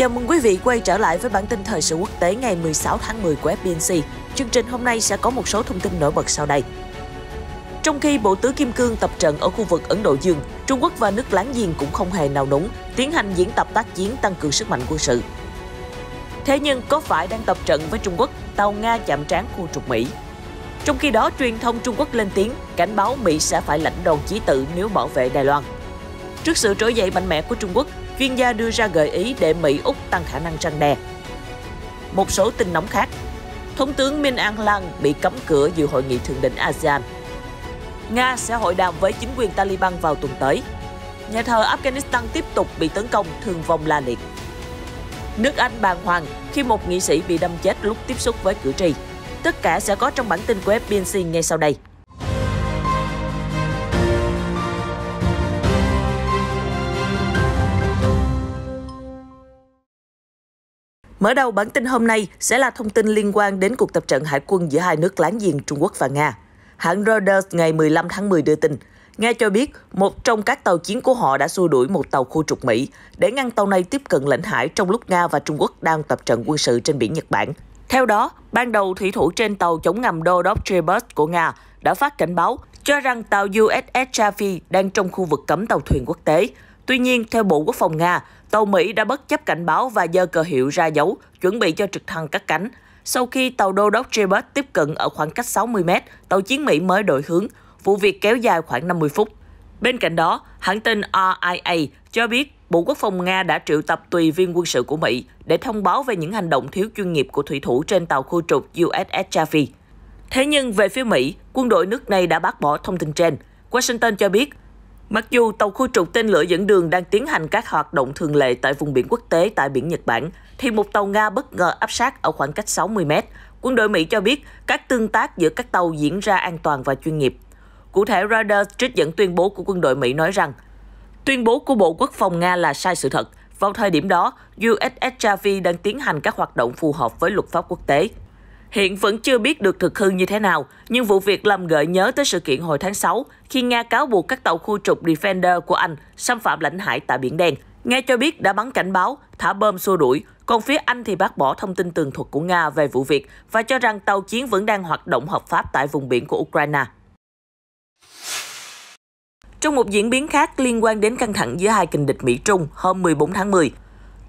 Chào mừng quý vị quay trở lại với bản tin thời sự quốc tế ngày 16 tháng 10 của FBNC. Chương trình hôm nay sẽ có một số thông tin nổi bật sau đây. Trong khi Bộ Tứ Kim Cương tập trận ở khu vực Ấn Độ Dương, Trung Quốc và nước láng giềng cũng không hề nào núng, tiến hành diễn tập tác chiến tăng cường sức mạnh quân sự. Thế nhưng có phải đang tập trận với Trung Quốc, tàu Nga chạm trán khu trục Mỹ? Trong khi đó, truyền thông Trung Quốc lên tiếng cảnh báo Mỹ sẽ phải lãnh đòn chí tự nếu bảo vệ Đài Loan. Trước sự trỗi dậy mạnh mẽ của Trung Quốc, chuyên gia đưa ra gợi ý để Mỹ-Úc tăng khả năng răng đe. Một số tin nóng khác, Thống tướng Minh An Lăng bị cấm cửa dự hội nghị thượng đỉnh ASEAN. Nga sẽ hội đàm với chính quyền Taliban vào tuần tới. Nhà thờ Afghanistan tiếp tục bị tấn công, thương vong la liệt. Nước Anh bàng hoàng khi một nghị sĩ bị đâm chết lúc tiếp xúc với cử tri. Tất cả sẽ có trong bản tin của FBNC ngay sau đây. Mở đầu bản tin hôm nay sẽ là thông tin liên quan đến cuộc tập trận hải quân giữa hai nước láng giềng Trung Quốc và Nga. Hãng Reuters ngày 15 tháng 10 đưa tin, Nga cho biết một trong các tàu chiến của họ đã xua đuổi một tàu khu trục Mỹ để ngăn tàu này tiếp cận lãnh hải trong lúc Nga và Trung Quốc đang tập trận quân sự trên biển Nhật Bản. Theo đó, ban đầu thủy thủ trên tàu chống ngầm Dodop Trebus của Nga đã phát cảnh báo cho rằng tàu USS Chaffee đang trong khu vực cấm tàu thuyền quốc tế. Tuy nhiên, theo Bộ Quốc phòng Nga, tàu Mỹ đã bất chấp cảnh báo và dơ cờ hiệu ra dấu, chuẩn bị cho trực thăng cắt cánh. Sau khi tàu đô đốc Trebus tiếp cận ở khoảng cách 60 mét, tàu chiến Mỹ mới đổi hướng. Vụ việc kéo dài khoảng 50 phút. Bên cạnh đó, hãng tin RIA cho biết Bộ Quốc phòng Nga đã triệu tập tùy viên quân sự của Mỹ để thông báo về những hành động thiếu chuyên nghiệp của thủy thủ trên tàu khu trục USS Chaffee. Thế nhưng về phía Mỹ, quân đội nước này đã bác bỏ thông tin trên. Washington cho biết Mặc dù tàu khu trục tên lửa dẫn đường đang tiến hành các hoạt động thường lệ tại vùng biển quốc tế tại biển Nhật Bản, thì một tàu Nga bất ngờ áp sát ở khoảng cách 60 mét. Quân đội Mỹ cho biết các tương tác giữa các tàu diễn ra an toàn và chuyên nghiệp. Cụ thể, radar trích dẫn tuyên bố của quân đội Mỹ nói rằng, tuyên bố của Bộ Quốc phòng Nga là sai sự thật. Vào thời điểm đó, USS Javi đang tiến hành các hoạt động phù hợp với luật pháp quốc tế. Hiện vẫn chưa biết được thực hư như thế nào, nhưng vụ việc làm gợi nhớ tới sự kiện hồi tháng 6 khi Nga cáo buộc các tàu khu trục Defender của Anh xâm phạm lãnh hải tại Biển Đen. Nga cho biết đã bắn cảnh báo, thả bom xua đuổi, còn phía Anh thì bác bỏ thông tin tường thuật của Nga về vụ việc và cho rằng tàu chiến vẫn đang hoạt động hợp pháp tại vùng biển của Ukraine. Trong một diễn biến khác liên quan đến căng thẳng giữa hai kình địch Mỹ-Trung hôm 14 tháng 10,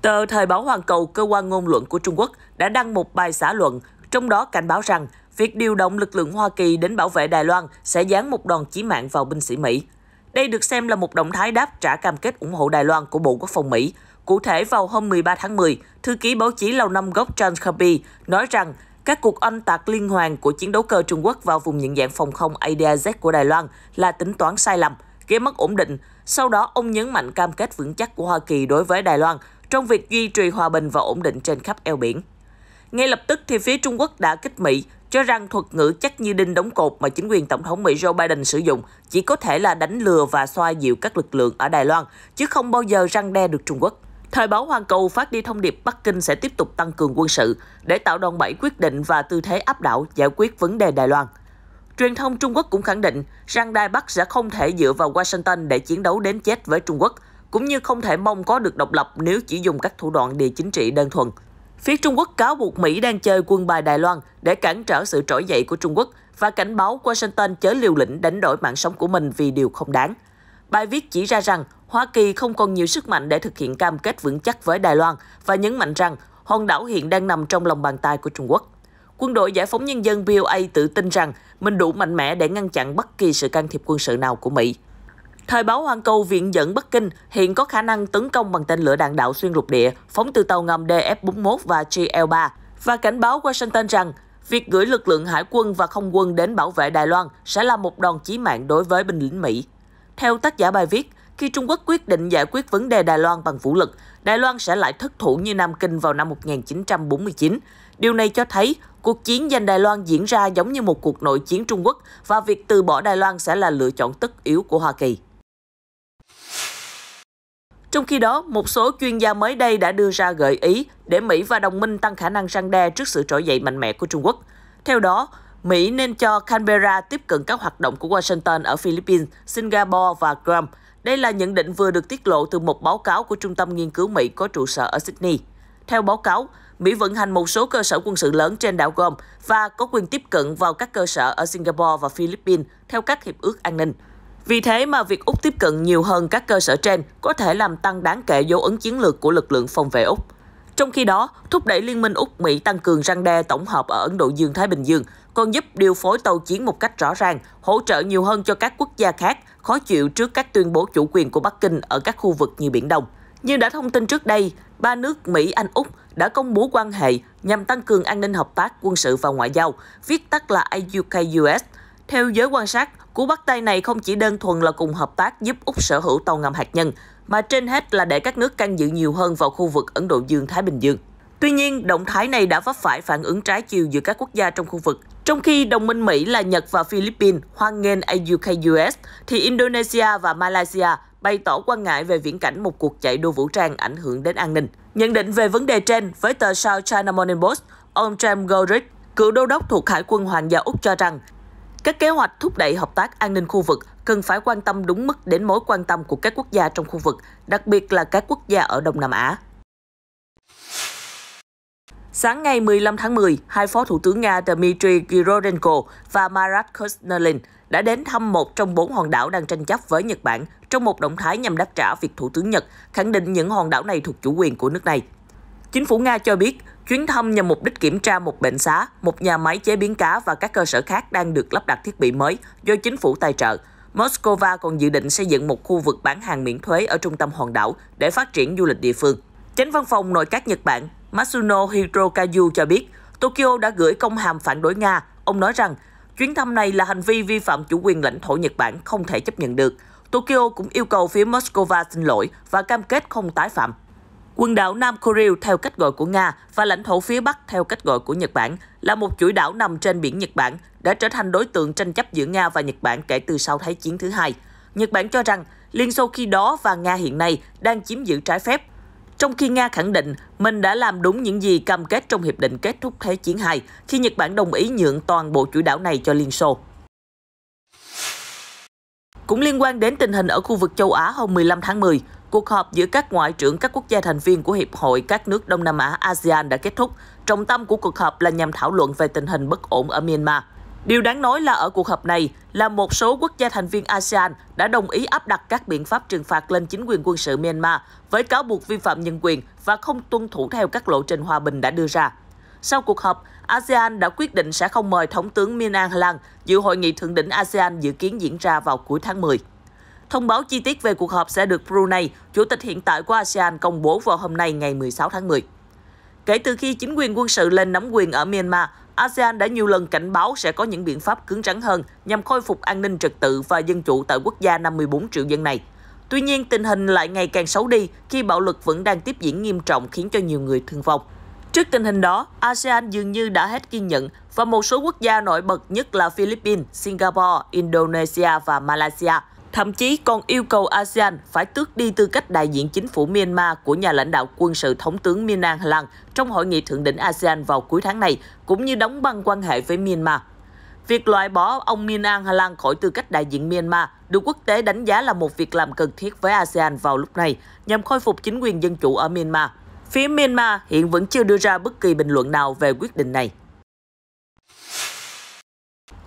tờ Thời báo Hoàn Cầu, cơ quan ngôn luận của Trung Quốc, đã đăng một bài xã luận trong đó cảnh báo rằng việc điều động lực lượng Hoa Kỳ đến bảo vệ Đài Loan sẽ giáng một đòn chí mạng vào binh sĩ Mỹ. Đây được xem là một động thái đáp trả cam kết ủng hộ Đài Loan của Bộ Quốc phòng Mỹ. Cụ thể, vào hôm 13 tháng 10, thư ký báo chí lâu năm gốc John Kirby nói rằng các cuộc oanh tạc liên hoàn của chiến đấu cơ Trung Quốc vào vùng nhận dạng phòng không ADAZ của Đài Loan là tính toán sai lầm, gây mất ổn định. Sau đó, ông nhấn mạnh cam kết vững chắc của Hoa Kỳ đối với Đài Loan trong việc duy trì hòa bình và ổn định trên khắp eo biển. Ngay lập tức thì phía Trung Quốc đã kích Mỹ, cho rằng thuật ngữ chắc như đinh đóng cột mà chính quyền Tổng thống Mỹ Joe Biden sử dụng chỉ có thể là đánh lừa và xoa dịu các lực lượng ở Đài Loan, chứ không bao giờ răng đe được Trung Quốc. Thời báo Hoàn Cầu phát đi thông điệp Bắc Kinh sẽ tiếp tục tăng cường quân sự để tạo đòn bẩy quyết định và tư thế áp đảo giải quyết vấn đề Đài Loan. Truyền thông Trung Quốc cũng khẳng định rằng Đài Bắc sẽ không thể dựa vào Washington để chiến đấu đến chết với Trung Quốc, cũng như không thể mong có được độc lập nếu chỉ dùng các thủ đoạn địa chính trị đơn thuần. Phía Trung Quốc cáo buộc Mỹ đang chơi quân bài Đài Loan để cản trở sự trỗi dậy của Trung Quốc và cảnh báo Washington chớ liều lĩnh đánh đổi mạng sống của mình vì điều không đáng. Bài viết chỉ ra rằng Hoa Kỳ không còn nhiều sức mạnh để thực hiện cam kết vững chắc với Đài Loan và nhấn mạnh rằng hòn đảo hiện đang nằm trong lòng bàn tay của Trung Quốc. Quân đội Giải phóng Nhân dân BOA tự tin rằng mình đủ mạnh mẽ để ngăn chặn bất kỳ sự can thiệp quân sự nào của Mỹ. Thời báo Hoàng Câu viện dẫn Bắc Kinh hiện có khả năng tấn công bằng tên lửa đạn đạo xuyên lục địa, phóng từ tàu ngầm DF-41 và GL-3 và cảnh báo Washington rằng việc gửi lực lượng hải quân và không quân đến bảo vệ Đài Loan sẽ là một đòn chí mạng đối với binh lính Mỹ. Theo tác giả bài viết, khi Trung Quốc quyết định giải quyết vấn đề Đài Loan bằng vũ lực, Đài Loan sẽ lại thất thủ như Nam Kinh vào năm 1949. Điều này cho thấy cuộc chiến giành Đài Loan diễn ra giống như một cuộc nội chiến Trung Quốc và việc từ bỏ Đài Loan sẽ là lựa chọn tất yếu của Hoa Kỳ. Trong khi đó, một số chuyên gia mới đây đã đưa ra gợi ý để Mỹ và đồng minh tăng khả năng răng đe trước sự trỗi dậy mạnh mẽ của Trung Quốc. Theo đó, Mỹ nên cho Canberra tiếp cận các hoạt động của Washington ở Philippines, Singapore và Guam. Đây là nhận định vừa được tiết lộ từ một báo cáo của Trung tâm Nghiên cứu Mỹ có trụ sở ở Sydney. Theo báo cáo, Mỹ vận hành một số cơ sở quân sự lớn trên đảo Guam và có quyền tiếp cận vào các cơ sở ở Singapore và Philippines theo các hiệp ước an ninh. Vì thế mà việc Úc tiếp cận nhiều hơn các cơ sở trên có thể làm tăng đáng kể dấu ấn chiến lược của lực lượng phòng vệ Úc. Trong khi đó, thúc đẩy Liên minh Úc-Mỹ tăng cường răng đe tổng hợp ở Ấn Độ Dương-Thái Bình Dương còn giúp điều phối tàu chiến một cách rõ ràng, hỗ trợ nhiều hơn cho các quốc gia khác khó chịu trước các tuyên bố chủ quyền của Bắc Kinh ở các khu vực như Biển Đông. Như đã thông tin trước đây, ba nước Mỹ, Anh, Úc đã công bố quan hệ nhằm tăng cường an ninh hợp tác quân sự và ngoại giao, viết tắt là AUKUS, theo giới quan sát, cú bắt tay này không chỉ đơn thuần là cùng hợp tác giúp Úc sở hữu tàu ngầm hạt nhân, mà trên hết là để các nước can dự nhiều hơn vào khu vực Ấn Độ Dương-Thái Bình Dương. Tuy nhiên, động thái này đã vấp phải phản ứng trái chiều giữa các quốc gia trong khu vực. Trong khi đồng minh Mỹ là Nhật và Philippines hoan nghênh AUKUS, thì Indonesia và Malaysia bày tỏ quan ngại về viễn cảnh một cuộc chạy đua vũ trang ảnh hưởng đến an ninh. Nhận định về vấn đề trên với tờ South China Morning Post, ông James Goldrich, cựu đô đốc thuộc Hải quân Hoàng gia Úc cho rằng các kế hoạch thúc đẩy hợp tác an ninh khu vực cần phải quan tâm đúng mức đến mối quan tâm của các quốc gia trong khu vực, đặc biệt là các quốc gia ở Đông Nam Á. Sáng ngày 15 tháng 10, hai Phó Thủ tướng Nga Dmitry Girodenko và Marat Kosnerlin đã đến thăm một trong bốn hòn đảo đang tranh chấp với Nhật Bản trong một động thái nhằm đáp trả việc Thủ tướng Nhật khẳng định những hòn đảo này thuộc chủ quyền của nước này. Chính phủ Nga cho biết Chuyến thăm nhằm mục đích kiểm tra một bệnh xá, một nhà máy chế biến cá và các cơ sở khác đang được lắp đặt thiết bị mới do chính phủ tài trợ. Moscow còn dự định xây dựng một khu vực bán hàng miễn thuế ở trung tâm hòn đảo để phát triển du lịch địa phương. Chánh văn phòng nội các Nhật Bản Masuno Hirokazu cho biết, Tokyo đã gửi công hàm phản đối Nga. Ông nói rằng, chuyến thăm này là hành vi vi phạm chủ quyền lãnh thổ Nhật Bản không thể chấp nhận được. Tokyo cũng yêu cầu phía Moscow xin lỗi và cam kết không tái phạm. Quần đảo Nam Korea theo cách gọi của Nga và lãnh thổ phía Bắc theo cách gọi của Nhật Bản là một chuỗi đảo nằm trên biển Nhật Bản đã trở thành đối tượng tranh chấp giữa Nga và Nhật Bản kể từ sau Thế chiến thứ hai. Nhật Bản cho rằng Liên Xô khi đó và Nga hiện nay đang chiếm giữ trái phép, trong khi Nga khẳng định mình đã làm đúng những gì cam kết trong hiệp định kết thúc Thế chiến II khi Nhật Bản đồng ý nhượng toàn bộ chuỗi đảo này cho Liên Xô. Cũng liên quan đến tình hình ở khu vực châu Á hôm 15 tháng 10, Cuộc họp giữa các ngoại trưởng các quốc gia thành viên của Hiệp hội các nước Đông Nam Á ASEAN đã kết thúc. Trọng tâm của cuộc họp là nhằm thảo luận về tình hình bất ổn ở Myanmar. Điều đáng nói là ở cuộc họp này là một số quốc gia thành viên ASEAN đã đồng ý áp đặt các biện pháp trừng phạt lên chính quyền quân sự Myanmar với cáo buộc vi phạm nhân quyền và không tuân thủ theo các lộ trình hòa bình đã đưa ra. Sau cuộc họp, ASEAN đã quyết định sẽ không mời Thống tướng Myanmar Aung dự hội nghị thượng đỉnh ASEAN dự kiến diễn ra vào cuối tháng 10. Thông báo chi tiết về cuộc họp sẽ được Brunei, chủ tịch hiện tại của ASEAN công bố vào hôm nay ngày 16 tháng 10. Kể từ khi chính quyền quân sự lên nắm quyền ở Myanmar, ASEAN đã nhiều lần cảnh báo sẽ có những biện pháp cứng rắn hơn nhằm khôi phục an ninh trật tự và dân chủ tại quốc gia 54 triệu dân này. Tuy nhiên, tình hình lại ngày càng xấu đi khi bạo lực vẫn đang tiếp diễn nghiêm trọng khiến cho nhiều người thương vong. Trước tình hình đó, ASEAN dường như đã hết kiên nhẫn và một số quốc gia nổi bật nhất là Philippines, Singapore, Indonesia và Malaysia Thậm chí còn yêu cầu ASEAN phải tước đi tư cách đại diện chính phủ Myanmar của nhà lãnh đạo quân sự thống tướng Min Aung Hlaing trong hội nghị thượng đỉnh ASEAN vào cuối tháng này, cũng như đóng băng quan hệ với Myanmar. Việc loại bỏ ông Min Aung Hlaing khỏi tư cách đại diện Myanmar được quốc tế đánh giá là một việc làm cần thiết với ASEAN vào lúc này nhằm khôi phục chính quyền dân chủ ở Myanmar. Phía Myanmar hiện vẫn chưa đưa ra bất kỳ bình luận nào về quyết định này.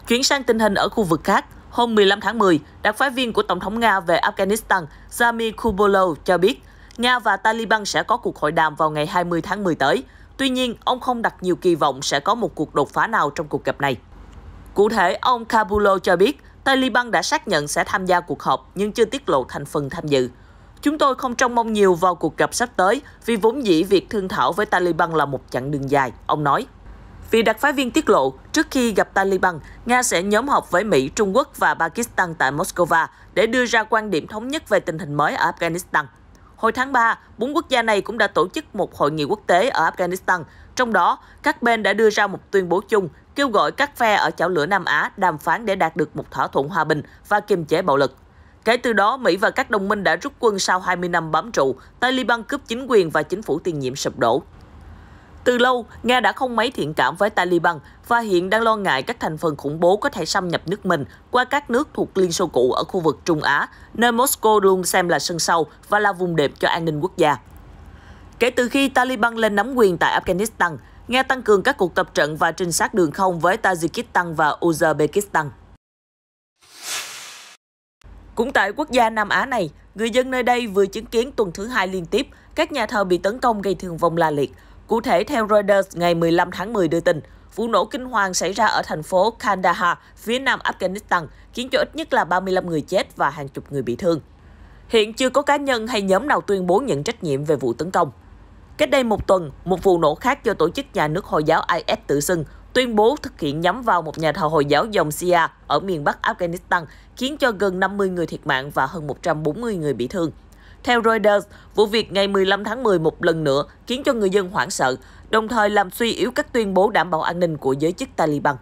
Chuyển sang tình hình ở khu vực khác, hôm 15 tháng 10, đặc phái viên của Tổng thống Nga về Afghanistan Zami Kubolov cho biết Nga và Taliban sẽ có cuộc hội đàm vào ngày 20 tháng 10 tới. Tuy nhiên, ông không đặt nhiều kỳ vọng sẽ có một cuộc đột phá nào trong cuộc gặp này. Cụ thể, ông Kabulov cho biết Taliban đã xác nhận sẽ tham gia cuộc họp nhưng chưa tiết lộ thành phần tham dự. Chúng tôi không trông mong nhiều vào cuộc gặp sắp tới vì vốn dĩ việc thương thảo với Taliban là một chặng đường dài, ông nói. Vì đặc phái viên tiết lộ, trước khi gặp Taliban, Nga sẽ nhóm họp với Mỹ, Trung Quốc và Pakistan tại Moscow để đưa ra quan điểm thống nhất về tình hình mới ở Afghanistan. Hồi tháng 3, bốn quốc gia này cũng đã tổ chức một hội nghị quốc tế ở Afghanistan. Trong đó, các bên đã đưa ra một tuyên bố chung kêu gọi các phe ở chảo lửa Nam Á đàm phán để đạt được một thỏa thuận hòa bình và kiềm chế bạo lực. Kể từ đó, Mỹ và các đồng minh đã rút quân sau 20 năm bám trụ, Taliban cướp chính quyền và chính phủ tiền nhiệm sụp đổ. Từ lâu, Nga đã không mấy thiện cảm với Taliban và hiện đang lo ngại các thành phần khủng bố có thể xâm nhập nước mình qua các nước thuộc Liên Xô cũ ở khu vực Trung Á, nơi Moscow luôn xem là sân sau và là vùng đệm cho an ninh quốc gia. Kể từ khi Taliban lên nắm quyền tại Afghanistan, Nga tăng cường các cuộc tập trận và trinh sát đường không với Tajikistan và Uzbekistan. Cũng tại quốc gia Nam Á này, người dân nơi đây vừa chứng kiến tuần thứ hai liên tiếp các nhà thờ bị tấn công gây thương vong la liệt. Cụ thể, theo Reuters, ngày 15 tháng 10 đưa tin, vụ nổ kinh hoàng xảy ra ở thành phố Kandahar, phía nam Afghanistan, khiến cho ít nhất là 35 người chết và hàng chục người bị thương. Hiện chưa có cá nhân hay nhóm nào tuyên bố nhận trách nhiệm về vụ tấn công. Cách đây một tuần, một vụ nổ khác do tổ chức nhà nước Hồi giáo IS tự xưng tuyên bố thực hiện nhắm vào một nhà thờ Hồi giáo dòng Shia ở miền Bắc Afghanistan, khiến cho gần 50 người thiệt mạng và hơn 140 người bị thương. Theo Reuters, vụ việc ngày 15 tháng 10 một lần nữa khiến cho người dân hoảng sợ, đồng thời làm suy yếu các tuyên bố đảm bảo an ninh của giới chức Taliban.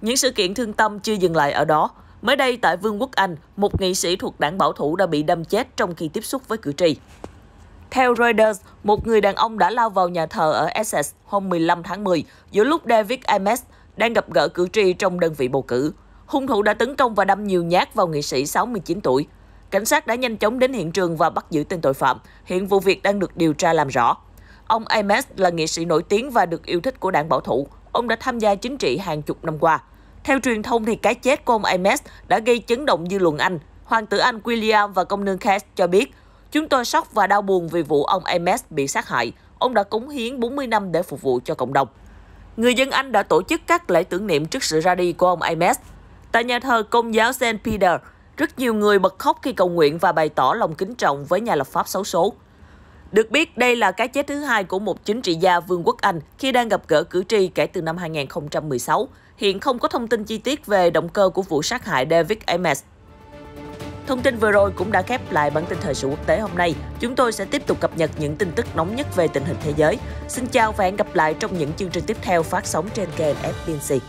Những sự kiện thương tâm chưa dừng lại ở đó. Mới đây tại Vương quốc Anh, một nghị sĩ thuộc đảng bảo thủ đã bị đâm chết trong khi tiếp xúc với cử tri. Theo Reuters, một người đàn ông đã lao vào nhà thờ ở Essex hôm 15 tháng 10 giữa lúc David Ames đang gặp gỡ cử tri trong đơn vị bầu cử hung thủ đã tấn công và đâm nhiều nhát vào nghị sĩ 69 tuổi. Cảnh sát đã nhanh chóng đến hiện trường và bắt giữ tên tội phạm. Hiện vụ việc đang được điều tra làm rõ. Ông Ames là nghị sĩ nổi tiếng và được yêu thích của đảng bảo thủ. Ông đã tham gia chính trị hàng chục năm qua. Theo truyền thông thì cái chết của ông Ames đã gây chấn động dư luận Anh. Hoàng tử Anh William và công nương Kate cho biết, Chúng tôi sốc và đau buồn vì vụ ông Ames bị sát hại. Ông đã cống hiến 40 năm để phục vụ cho cộng đồng. Người dân Anh đã tổ chức các lễ tưởng niệm trước sự ra đi của ông Ames. Tại nhà thờ Công giáo St. Peter, rất nhiều người bật khóc khi cầu nguyện và bày tỏ lòng kính trọng với nhà lập pháp xấu số. Được biết, đây là cái chết thứ hai của một chính trị gia Vương quốc Anh khi đang gặp gỡ cử tri kể từ năm 2016. Hiện không có thông tin chi tiết về động cơ của vụ sát hại David Ames. Thông tin vừa rồi cũng đã khép lại bản tin thời sự quốc tế hôm nay. Chúng tôi sẽ tiếp tục cập nhật những tin tức nóng nhất về tình hình thế giới. Xin chào và hẹn gặp lại trong những chương trình tiếp theo phát sóng trên kênh FBNC.